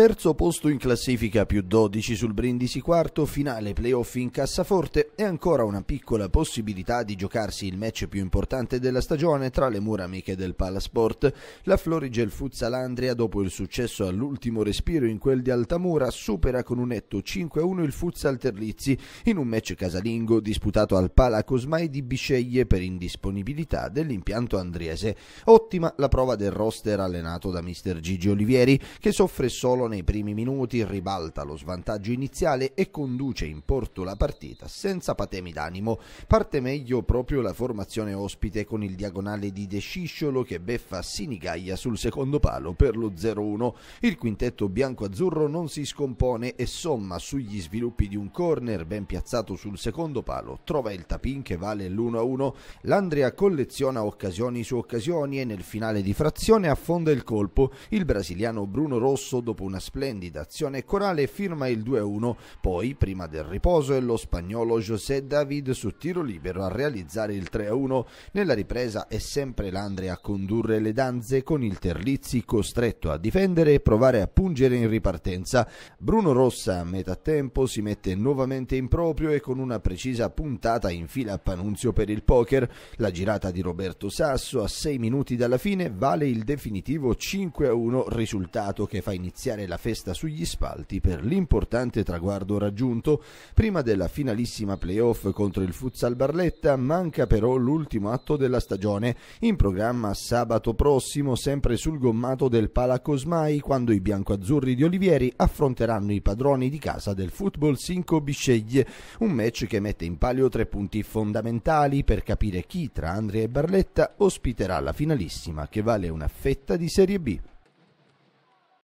Terzo posto in classifica più 12 sul Brindisi quarto, finale playoff in cassaforte e ancora una piccola possibilità di giocarsi il match più importante della stagione tra le mura amiche del Palasport. La Florigel Futsal Andria, dopo il successo all'ultimo respiro in quel di Altamura supera con un netto 5-1 il Futsal Terlizzi in un match casalingo disputato al Pala Cosmai di Bisceglie per indisponibilità dell'impianto andriese. Ottima la prova del roster allenato da mister Gigi Olivieri che soffre solo nei primi minuti ribalta lo svantaggio iniziale e conduce in porto la partita senza patemi d'animo. Parte meglio proprio la formazione ospite con il diagonale di De Scisciolo che beffa Sinigaglia sul secondo palo per lo 0-1. Il quintetto bianco-azzurro non si scompone e somma sugli sviluppi di un corner ben piazzato sul secondo palo. Trova il tapin che vale l'1-1. L'Andrea colleziona occasioni su occasioni e nel finale di frazione affonda il colpo. Il brasiliano Bruno Rosso dopo una splendida azione corale firma il 2-1. Poi, prima del riposo, è lo spagnolo José David su tiro libero a realizzare il 3-1. Nella ripresa è sempre Landre a condurre le danze con il Terlizzi costretto a difendere e provare a pungere in ripartenza. Bruno Rossa a metà tempo si mette nuovamente in proprio e con una precisa puntata in fila a Panunzio per il poker. La girata di Roberto Sasso a 6 minuti dalla fine vale il definitivo 5-1 risultato che fa iniziare fare la festa sugli spalti per l'importante traguardo raggiunto. Prima della finalissima playoff contro il Futsal Barletta manca però l'ultimo atto della stagione, in programma sabato prossimo sempre sul gommato del Pala Cosmai quando i biancoazzurri di Olivieri affronteranno i padroni di casa del Football Sinco Bisceglie, un match che mette in palio tre punti fondamentali per capire chi tra Andrea e Barletta ospiterà la finalissima che vale una fetta di Serie B.